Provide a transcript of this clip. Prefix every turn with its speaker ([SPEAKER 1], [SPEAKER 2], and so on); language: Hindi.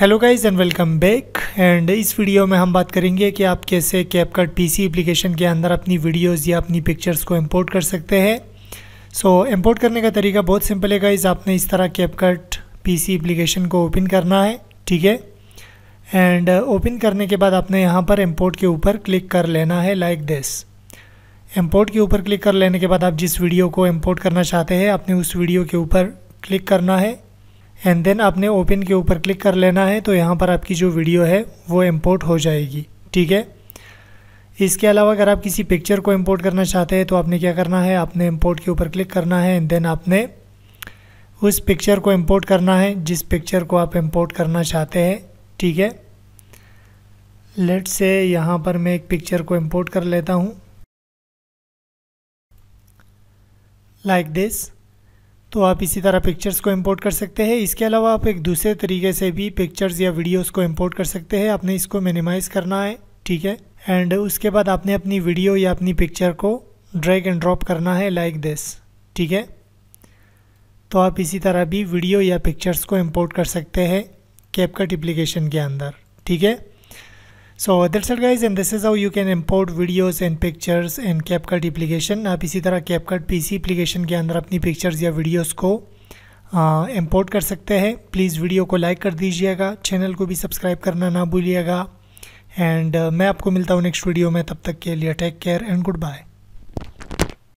[SPEAKER 1] hello guys and welcome back and इस वीडियो में हम बात करेंगे कि आप कैसे कैपकट पीसी एप्लीकेशन के अंदर अपनी वीडियोस या अपनी पिक्चर्स को इंपोर्ट कर सकते हैं सो so, इंपोर्ट करने का तरीका बहुत सिंपल है गाइस आपने इस तरह कैपकट पीसी एप्लीकेशन को ओपन करना है ठीक है एंड ओपन uh, करने के बाद आपने यहाँ पर इम्पोर्ट के ऊपर क्लिक कर लेना है लाइक दिस इम्पोर्ट के ऊपर क्लिक कर लेने के बाद आप जिस वीडियो को इम्पोर्ट करना चाहते हैं आपने उस वीडियो के ऊपर क्लिक करना है एंड देन आपने ओपन के ऊपर क्लिक कर लेना है तो यहाँ पर आपकी जो वीडियो है वो इम्पोर्ट हो जाएगी ठीक है इसके अलावा अगर आप किसी पिक्चर को इम्पोर्ट करना चाहते हैं तो आपने क्या करना है आपने इम्पोर्ट के ऊपर क्लिक करना है एंड देन आपने उस पिक्चर को इम्पोर्ट करना है जिस पिक्चर को आप इम्पोर्ट करना चाहते हैं ठीक है लेट से यहाँ पर मैं एक पिक्चर को इम्पोर्ट कर लेता हूँ लाइक दिस तो आप इसी तरह पिक्चर्स को इंपोर्ट कर सकते हैं इसके अलावा आप एक दूसरे तरीके से भी पिक्चर्स या वीडियोस को इंपोर्ट कर सकते हैं आपने इसको मिनिमाइज़ करना है ठीक है एंड उसके बाद आपने अपनी वीडियो या अपनी पिक्चर को ड्रैग एंड ड्रॉप करना है लाइक दिस ठीक है तो आप इसी तरह भी वीडियो या पिक्चर्स को इम्पोर्ट कर सकते हैं कैपकट एप्लीकेशन के अंदर ठीक है so that's it guys and this is how you can import videos and pictures and CapCut application आप इसी तरह कैपकट सी एप्लीकेशन के अंदर अपनी पिक्चर्स या वीडियोज़ को इम्पोर्ट कर सकते हैं प्लीज़ वीडियो को लाइक कर दीजिएगा चैनल को भी सब्सक्राइब करना ना भूलिएगा एंड uh, मैं आपको मिलता हूँ नेक्स्ट वीडियो में तब तक के लिए take care and good bye